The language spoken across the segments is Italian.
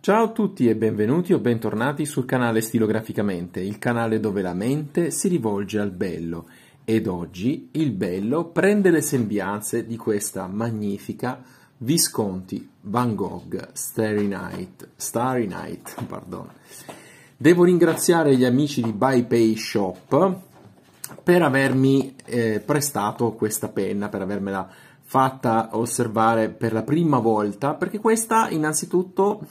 Ciao a tutti e benvenuti o bentornati sul canale Stilograficamente, il canale dove la mente si rivolge al bello ed oggi il bello prende le sembianze di questa magnifica Visconti Van Gogh Starry Night, Starry Night, pardon. Devo ringraziare gli amici di BuyPay Shop per avermi eh, prestato questa penna, per avermela fatta osservare per la prima volta, perché questa innanzitutto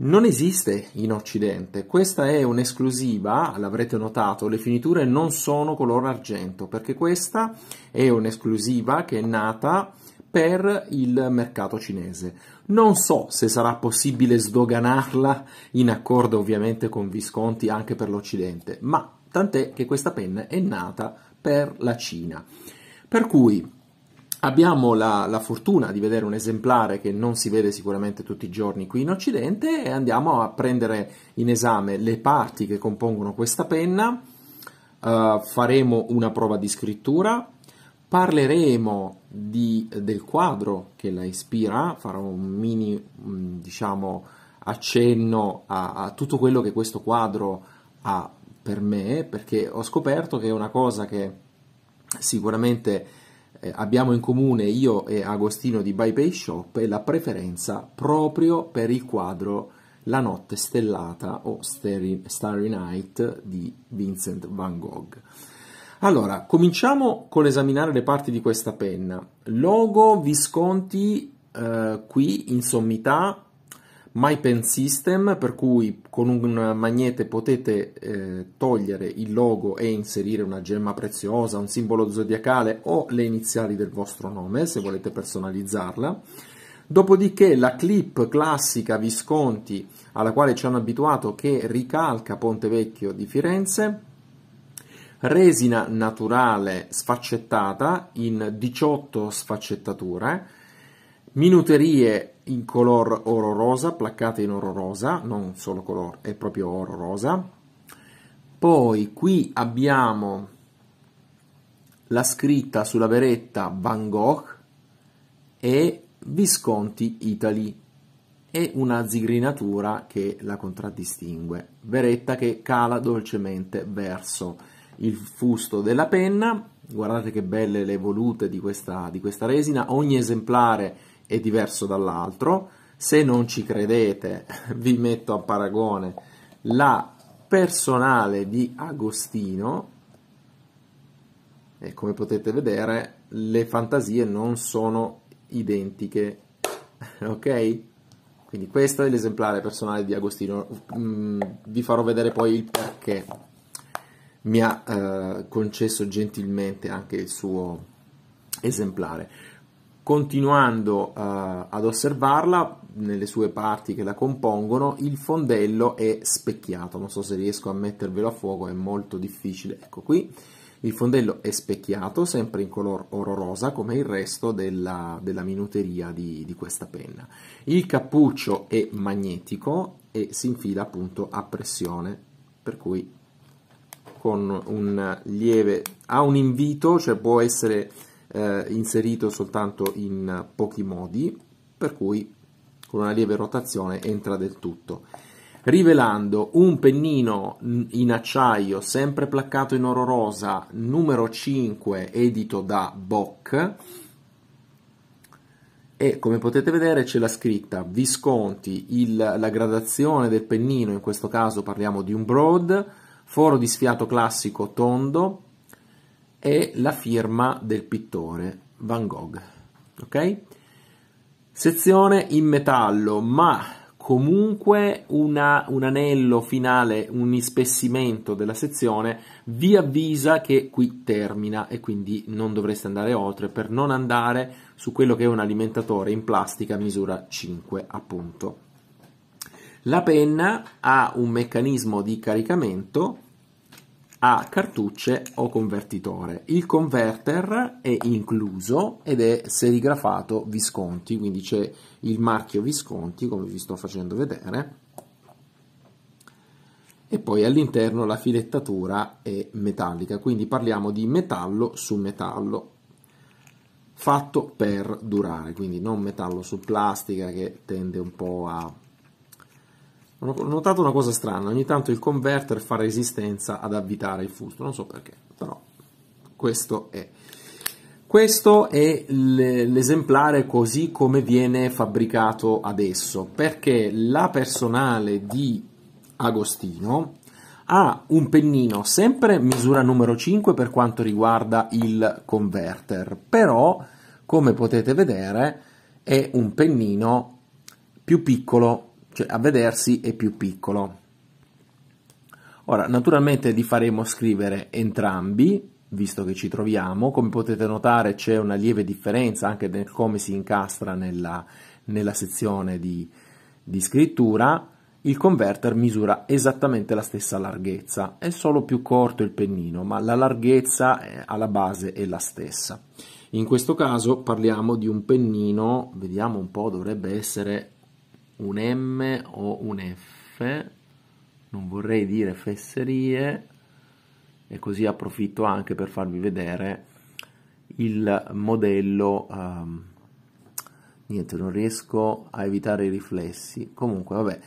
non esiste in Occidente. Questa è un'esclusiva, l'avrete notato, le finiture non sono color argento, perché questa è un'esclusiva che è nata per il mercato cinese. Non so se sarà possibile sdoganarla in accordo ovviamente con Visconti anche per l'Occidente, ma tant'è che questa penna è nata per la Cina. Per cui abbiamo la, la, fortuna di vedere un esemplare che non si vede sicuramente tutti i giorni qui in Occidente e andiamo a prendere in esame le parti che compongono questa penna. Uh, faremo una prova di scrittura, parleremo di, del quadro che la ispira, farò un mini mm, diciamo, accenno a, a tutto quello che questo quadro ha per me, perché ho scoperto che è una cosa che sicuramente eh, abbiamo in comune io e Agostino di By Pay Shop è la preferenza proprio per il quadro La notte stellata o Starry Night di Vincent van Gogh. Allora, cominciamo con esaminare le parti di questa penna. Logo, Visconti, eh, qui in sommità, My Pen System, per cui con un magnete potete eh, togliere il logo e inserire una gemma preziosa, un simbolo zodiacale o le iniziali del vostro nome, se volete personalizzarla. Dopodiché la clip classica Visconti, alla quale ci hanno abituato, che ricalca Ponte Vecchio di Firenze, resina naturale sfaccettata in 18 sfaccettature, minuterie in color oro rosa, placcate in oro rosa, non solo color, è proprio oro rosa. Poi qui abbiamo la scritta sulla veretta Van Gogh e Visconti Italy e una zigrinatura che la contraddistingue, veretta che cala dolcemente verso il fusto della penna, guardate che belle le volute di questa, di questa resina, ogni esemplare è diverso dall'altro, se non ci credete vi metto a paragone la personale di Agostino e come potete vedere le fantasie non sono identiche, ok? Quindi questo è l'esemplare personale di Agostino, mm, vi farò vedere poi il perché mi ha eh, concesso gentilmente anche il suo esemplare. Continuando eh, ad osservarla, nelle sue parti che la compongono, il fondello è specchiato. Non so se riesco a mettervelo a fuoco, è molto difficile. Ecco qui, il fondello è specchiato, sempre in color oro rosa, come il resto della, della minuteria di, di questa penna. Il cappuccio è magnetico e si infila appunto a pressione, per cui con un lieve... ha un invito, cioè può essere eh, inserito soltanto in pochi modi, per cui con una lieve rotazione entra del tutto rivelando un pennino in acciaio sempre placcato in oro rosa numero 5 edito da Bock e come potete vedere c'è la scritta Visconti, il, la gradazione del pennino, in questo caso parliamo di un broad, foro di sfiato classico tondo e la firma del pittore Van Gogh. Ok? Sezione in metallo, ma comunque una, un anello finale, un ispessimento della sezione vi avvisa che qui termina e quindi non dovreste andare oltre per non andare su quello che è un alimentatore in plastica misura 5 appunto. La penna ha un meccanismo di caricamento a cartucce o convertitore. Il converter è incluso ed è serigrafato Visconti, quindi c'è il marchio Visconti, come vi sto facendo vedere. E poi all'interno la filettatura è metallica, quindi parliamo di metallo su metallo fatto per durare, quindi non metallo su plastica che tende un po' a ho notato una cosa strana, ogni tanto il converter fa resistenza ad avvitare il fusto, non so perché, però questo è. Questo è l'esemplare così come viene fabbricato adesso, perché la personale di Agostino ha un pennino sempre misura numero 5 per quanto riguarda il converter, però come potete vedere è un pennino più piccolo cioè a vedersi è più piccolo. Ora, naturalmente li faremo scrivere entrambi, visto che ci troviamo. Come potete notare c'è una lieve differenza anche nel come si incastra nella, nella sezione di, di scrittura. Il converter misura esattamente la stessa larghezza, è solo più corto il pennino, ma la larghezza eh, alla base è la stessa. In questo caso parliamo di un pennino, vediamo un po', dovrebbe essere un M o un F, non vorrei dire fesserie e così approfitto anche per farvi vedere il modello um, niente non riesco a evitare i riflessi comunque vabbè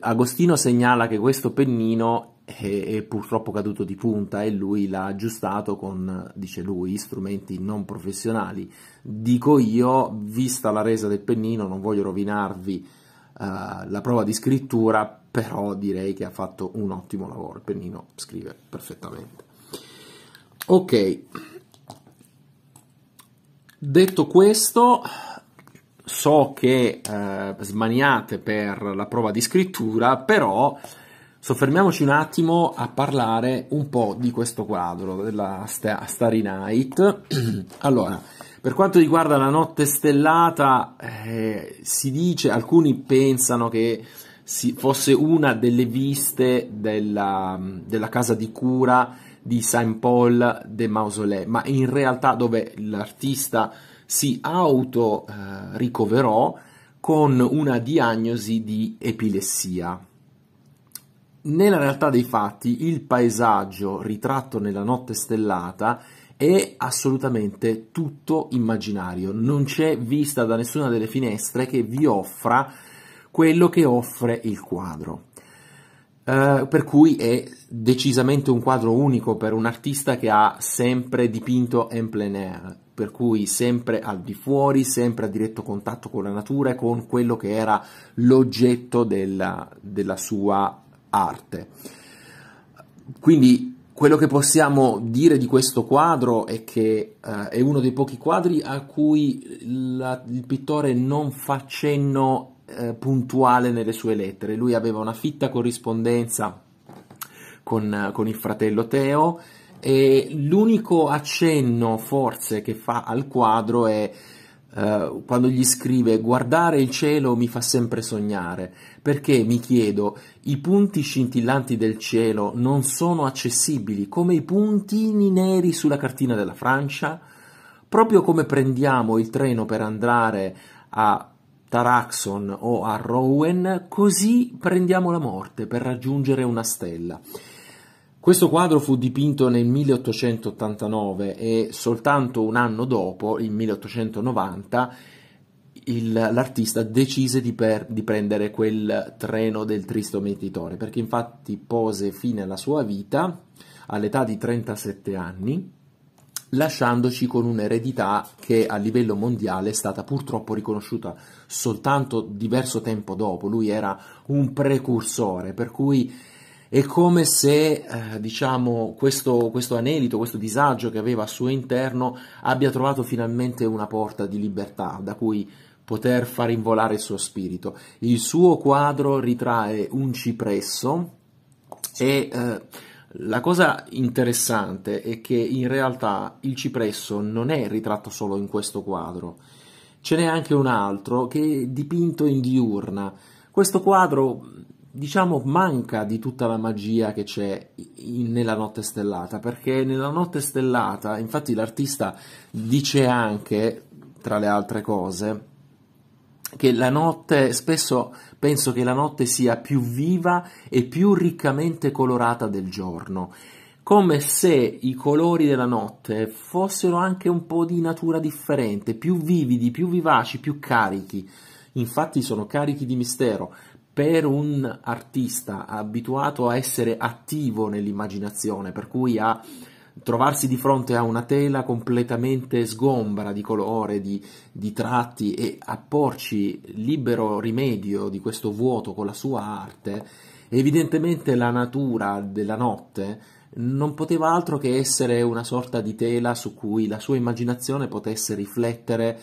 Agostino segnala che questo pennino è, è purtroppo caduto di punta e lui l'ha aggiustato con dice lui strumenti non professionali dico io vista la resa del pennino non voglio rovinarvi eh, la prova di scrittura, però direi che ha fatto un ottimo lavoro, il pennino scrive perfettamente. Ok, detto questo, so che eh, smaniate per la prova di scrittura, però soffermiamoci un attimo a parlare un po' di questo quadro della Starry Night. allora, per quanto riguarda la notte stellata, eh, si dice, alcuni pensano che si, fosse una delle viste della, della casa di cura di Saint Paul de Mausolée, ma in realtà dove l'artista si auto eh, ricoverò con una diagnosi di epilessia. Nella realtà dei fatti, il paesaggio ritratto nella notte stellata è assolutamente tutto immaginario, non c'è vista da nessuna delle finestre che vi offra quello che offre il quadro. Eh, per cui è decisamente un quadro unico per un artista che ha sempre dipinto en plein air, per cui sempre al di fuori, sempre a diretto contatto con la natura e con quello che era l'oggetto della, della sua arte. Quindi quello che possiamo dire di questo quadro è che eh, è uno dei pochi quadri a cui la, il pittore non fa cenno eh, puntuale nelle sue lettere. Lui aveva una fitta corrispondenza con, con il fratello Teo e l'unico accenno forse che fa al quadro è eh, quando gli scrive guardare il cielo mi fa sempre sognare, perché mi chiedo, i punti scintillanti del cielo non sono accessibili come i puntini neri sulla cartina della Francia? Proprio come prendiamo il treno per andare a Taraxon o a Rowan, così prendiamo la morte per raggiungere una stella. Questo quadro fu dipinto nel 1889 e soltanto un anno dopo, il 1890, il, l'artista decise di, per, di, prendere quel treno del tristo mentitore, perché infatti pose fine alla sua vita all'età di 37 anni, lasciandoci con un'eredità che a livello mondiale è stata purtroppo riconosciuta soltanto diverso tempo dopo. Lui era un precursore, per cui è come se, eh, diciamo, questo, questo anelito, questo disagio che aveva al suo interno abbia trovato finalmente una porta di libertà da cui poter far involare il suo spirito. Il suo quadro ritrae un cipresso e eh, la cosa interessante è che in realtà il cipresso non è ritratto solo in questo quadro, ce n'è anche un altro che è dipinto in diurna. Questo quadro diciamo manca di tutta la magia che c'è in, nella notte stellata, perché nella notte stellata, infatti l'artista dice anche, tra le altre cose, che la notte, spesso penso che la notte sia più viva e più riccamente colorata del giorno, come se i colori della notte fossero anche un po' di natura differente, più vividi, più vivaci, più carichi. Infatti sono carichi di mistero, per un artista abituato a essere attivo nell'immaginazione, per cui a trovarsi di fronte a una tela completamente sgombra di colore, di, di tratti e a porci libero rimedio di questo vuoto con la sua arte, evidentemente la natura della notte non poteva altro che essere una sorta di tela su cui la sua immaginazione potesse riflettere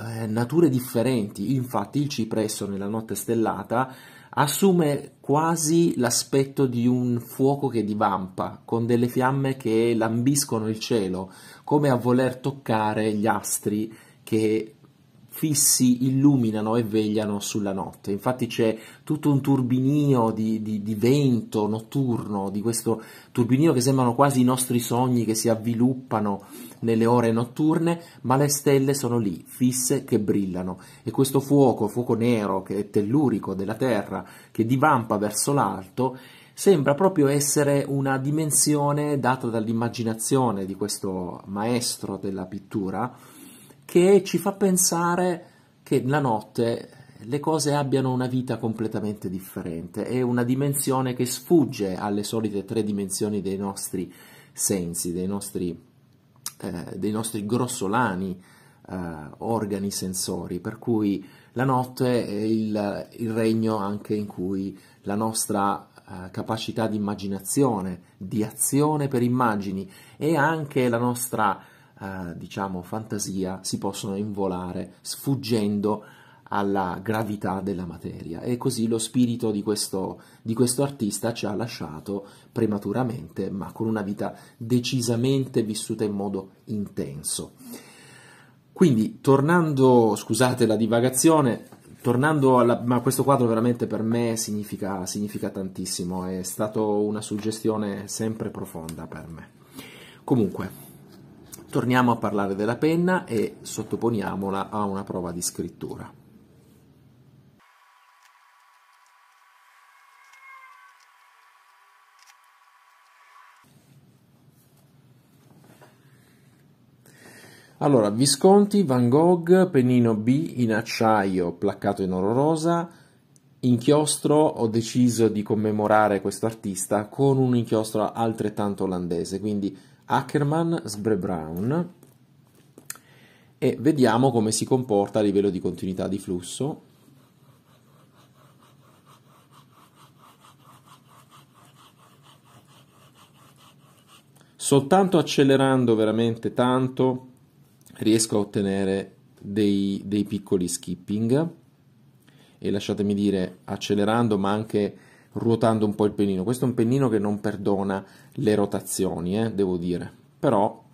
eh, nature differenti. Infatti il cipresso nella notte stellata assume quasi l'aspetto di un fuoco che divampa, con delle fiamme che lambiscono il cielo, come a voler toccare gli astri che fissi illuminano e vegliano sulla notte. Infatti c'è tutto un turbinio di, di, di, vento notturno, di questo turbinio che sembrano quasi i nostri sogni che si avviluppano nelle ore notturne, ma le stelle sono lì, fisse, che brillano. E questo fuoco, fuoco nero, che è tellurico della Terra, che divampa verso l'alto, sembra proprio essere una dimensione data dall'immaginazione di questo maestro della pittura, che ci fa pensare che la notte le cose abbiano una vita completamente differente, è una dimensione che sfugge alle solite tre dimensioni dei nostri sensi, dei nostri, eh, dei nostri grossolani eh, organi sensori, per cui la notte è il, il regno anche in cui la nostra eh, capacità di immaginazione, di azione per immagini e anche la nostra eh, diciamo, fantasia si possono involare sfuggendo alla gravità della materia e così lo spirito di questo, di questo artista ci ha lasciato prematuramente ma con una vita decisamente vissuta in modo intenso. Quindi tornando, scusate la divagazione, tornando alla, ma questo quadro veramente per me significa, significa tantissimo, è stata una suggestione sempre profonda per me. Comunque, Torniamo a parlare della penna e sottoponiamola a una prova di scrittura. Allora, Visconti, Van Gogh, pennino B in acciaio placcato in oro rosa, inchiostro, ho deciso di commemorare questo artista con un inchiostro altrettanto olandese, quindi Ackerman, Sbre Brown e vediamo come si comporta a livello di continuità di flusso soltanto accelerando veramente tanto riesco a ottenere dei, dei piccoli skipping e lasciatemi dire accelerando ma anche ruotando un po' il pennino. Questo è un pennino che non perdona le rotazioni, eh, devo dire, però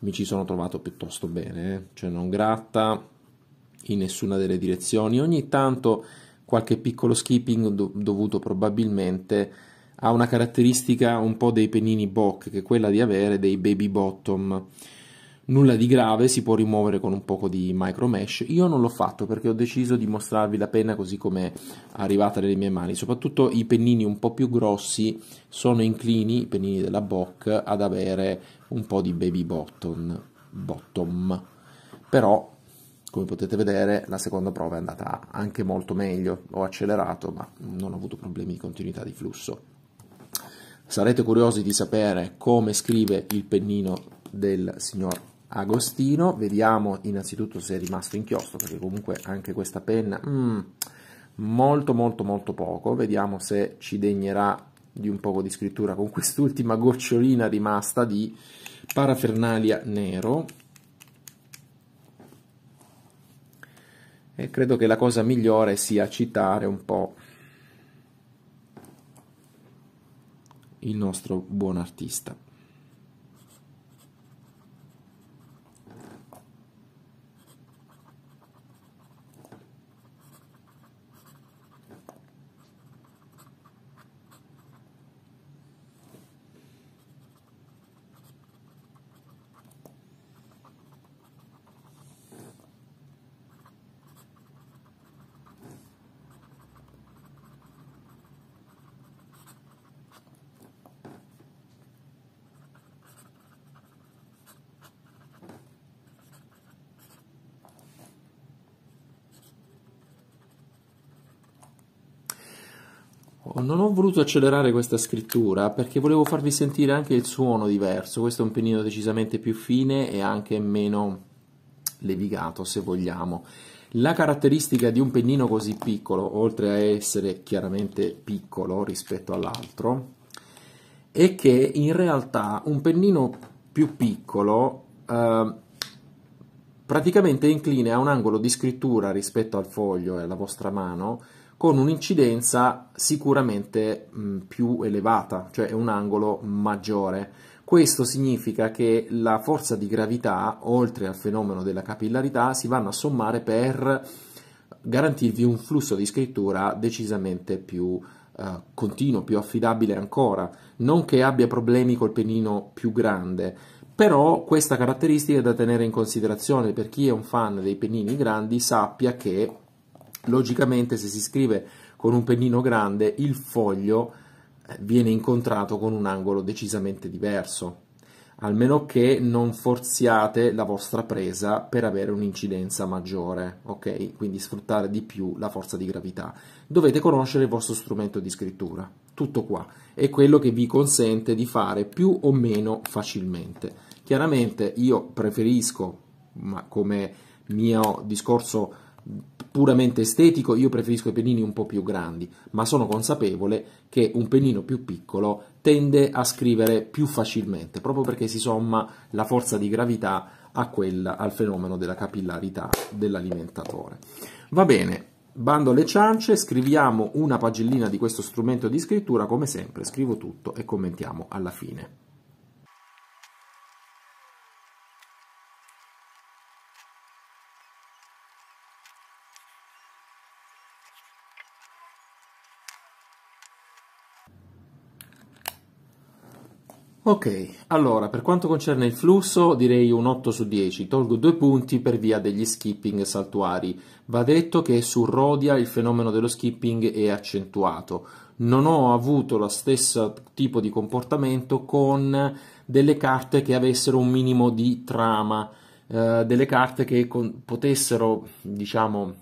mi ci sono trovato piuttosto bene, eh. cioè non gratta in nessuna delle direzioni. Ogni tanto qualche piccolo skipping dovuto probabilmente a una caratteristica un po' dei pennini Bock, che è quella di avere dei baby bottom nulla di grave, si può rimuovere con un poco di micro mesh. Io non l'ho fatto perché ho deciso di mostrarvi la penna così come è arrivata nelle mie mani. Soprattutto i pennini un po' più grossi sono inclini, i pennini della Bock, ad avere un po' di baby bottom. bottom. Però, come potete vedere, la seconda prova è andata anche molto meglio. Ho accelerato, ma non ho avuto problemi di continuità di flusso. Sarete curiosi di sapere come scrive il pennino del signor Agostino, vediamo innanzitutto se è rimasto inchiostro, perché comunque anche questa penna, mm, molto molto molto poco, vediamo se ci degnerà di un poco di scrittura con quest'ultima gocciolina rimasta di parafernalia nero. E credo che la cosa migliore sia citare un po' il nostro buon artista. poco. Non ho voluto accelerare questa scrittura perché volevo farvi sentire anche il suono diverso. Questo è un pennino decisamente più fine e anche meno levigato, se vogliamo. La caratteristica di un pennino così piccolo, oltre a essere chiaramente piccolo rispetto all'altro, è che in realtà un pennino più piccolo eh, praticamente incline a un angolo di scrittura rispetto al foglio e alla vostra mano con un'incidenza sicuramente mh, più elevata, cioè un angolo maggiore. Questo significa che la forza di gravità, oltre al fenomeno della capillarità, si vanno a sommare per garantirvi un flusso di scrittura decisamente più eh, continuo, più affidabile ancora, non che abbia problemi col penino più grande, però questa caratteristica è da tenere in considerazione per chi è un fan dei pennini grandi sappia che logicamente se si scrive con un pennino grande il foglio eh, viene incontrato con un angolo decisamente diverso almeno che non forziate la vostra presa per avere un'incidenza maggiore, ok? Quindi sfruttare di più la forza di gravità. Dovete conoscere il vostro strumento di scrittura, tutto qua, è quello che vi consente di fare più o meno facilmente. Chiaramente io preferisco, ma come mio discorso puramente estetico, io preferisco i penini un po' più grandi, ma sono consapevole che un penino più piccolo tende a scrivere più facilmente, proprio perché si somma la forza di gravità a quella, al fenomeno della capillarità dell'alimentatore. Va bene, bando alle ciance, scriviamo una pagellina di questo strumento di scrittura, come sempre scrivo tutto e commentiamo alla fine. Ok, allora per quanto concerne il flusso direi un 8 su 10, tolgo due punti per via degli skipping saltuari. Va detto che su Rodia il fenomeno dello skipping è accentuato. Non ho avuto lo stesso tipo di comportamento con delle carte che avessero un minimo di trama, eh, delle carte che con, potessero, diciamo,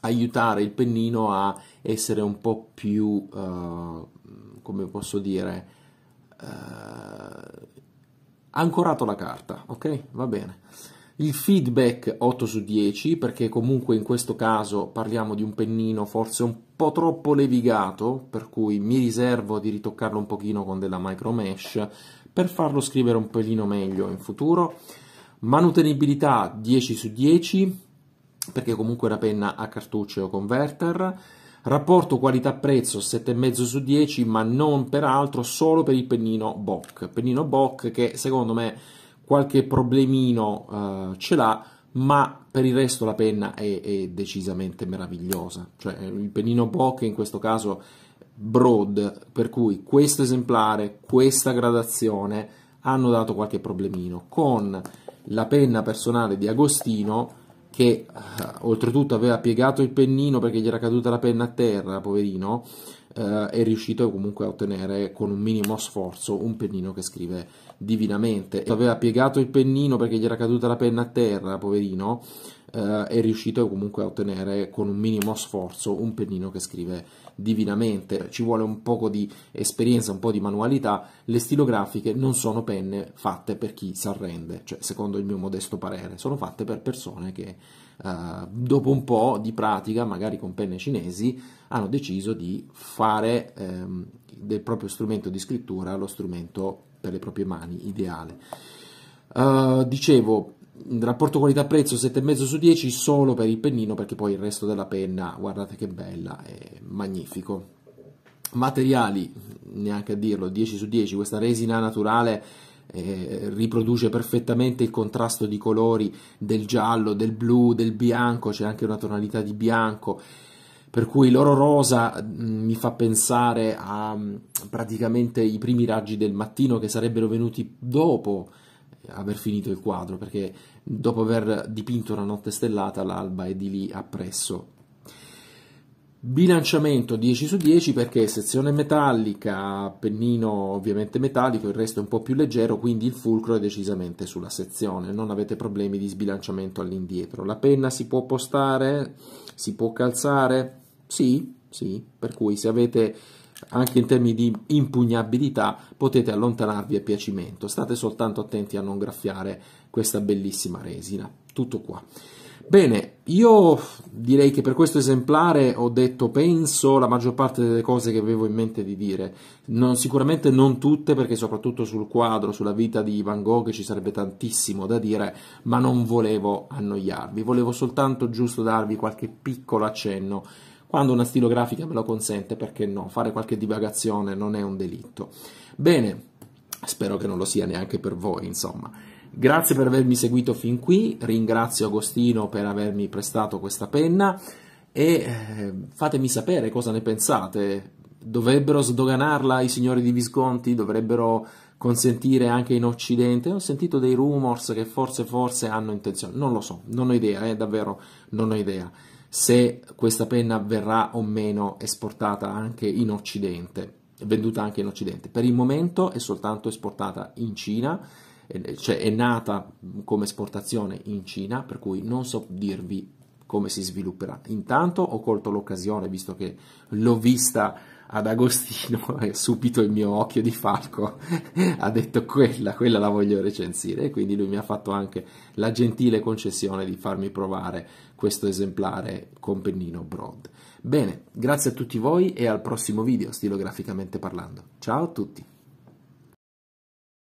aiutare il pennino a essere un po' più, eh, come posso dire, eh, ancorato la carta, ok? Va bene. Il feedback 8 su 10, perché comunque in questo caso parliamo di un pennino forse un po' troppo levigato, per cui mi riservo di ritoccarlo un pochino con della micro mesh per farlo scrivere un pelino meglio in futuro. Manutenibilità 10 su 10, perché comunque è una penna a cartuccio o converter. Rapporto qualità-prezzo 7,5 su 10, ma non peraltro solo per il pennino Bock. Pennino Bock che secondo me qualche problemino eh, ce l'ha, ma per il resto la penna è, è decisamente meravigliosa. Cioè, il pennino Bock in questo caso broad, per cui questo esemplare, questa gradazione hanno dato qualche problemino. Con la penna personale di Agostino che eh, oltretutto aveva piegato il pennino perché gli era caduta la penna a terra, poverino, uh, è riuscito comunque a ottenere con un minimo sforzo un pennino che scrive divinamente. Aveva piegato il pennino perché gli era caduta la penna a terra, poverino, eh, è riuscito comunque a ottenere con un minimo sforzo un pennino che scrive divinamente. Ci vuole un poco di esperienza, un po' di manualità. Le stilografiche non sono penne fatte per chi si arrende, cioè, secondo il mio modesto parere, sono fatte per persone che eh, dopo un po' di pratica, magari con penne cinesi, hanno deciso di fare ehm, del proprio strumento di scrittura lo strumento per le proprie mani ideale. Uh, dicevo, rapporto qualità-prezzo 7,5 su 10 solo per il pennino perché poi il resto della penna, guardate che bella, è magnifico. Materiali, neanche a dirlo, 10 su 10, questa resina naturale eh, riproduce perfettamente il contrasto di colori del giallo, del blu, del bianco, c'è anche una tonalità di bianco per cui l'oro rosa mm, mi fa pensare a mm, praticamente i primi raggi del mattino che sarebbero venuti dopo aver finito il quadro, perché dopo aver dipinto una notte stellata l'alba è di lì appresso. Bilanciamento 10 su 10 perché sezione metallica, pennino ovviamente metallico, il resto è un po' più leggero, quindi il fulcro è decisamente sulla sezione, non avete problemi di sbilanciamento all'indietro. La penna si può postare, si può calzare? Sì, sì, per cui se avete anche in termini di impugnabilità potete allontanarvi a piacimento, state soltanto attenti a non graffiare questa bellissima resina, tutto qua. Bene, io direi che per questo esemplare ho detto, penso, la maggior parte delle cose che avevo in mente di dire. Non, sicuramente non tutte, perché soprattutto sul quadro, sulla vita di Van Gogh ci sarebbe tantissimo da dire, ma non volevo annoiarvi, volevo soltanto giusto darvi qualche piccolo accenno quando una stilografica me lo consente, perché no? Fare qualche divagazione non è un delitto. Bene, spero che non lo sia neanche per voi, insomma. Grazie per avermi seguito fin qui, ringrazio Agostino per avermi prestato questa penna e eh, fatemi sapere cosa ne pensate. Dovrebbero sdoganarla i signori di Visconti? Dovrebbero consentire anche in Occidente? Ho sentito dei rumors che forse, forse hanno intenzione, non lo so, non ho idea, eh, davvero non ho idea se questa penna verrà o meno esportata anche in Occidente, venduta anche in Occidente. Per il momento è soltanto esportata in Cina, cioè è nata come esportazione in Cina, per cui non so dirvi come si svilupperà. Intanto ho colto l'occasione, visto che l'ho vista ad Agostino e subito il mio occhio di falco ha detto quella, quella la voglio recensire e quindi lui mi ha fatto anche la gentile concessione di farmi provare questo esemplare con pennino Broad. Bene, grazie a tutti voi e al prossimo video, stilograficamente parlando. Ciao a tutti!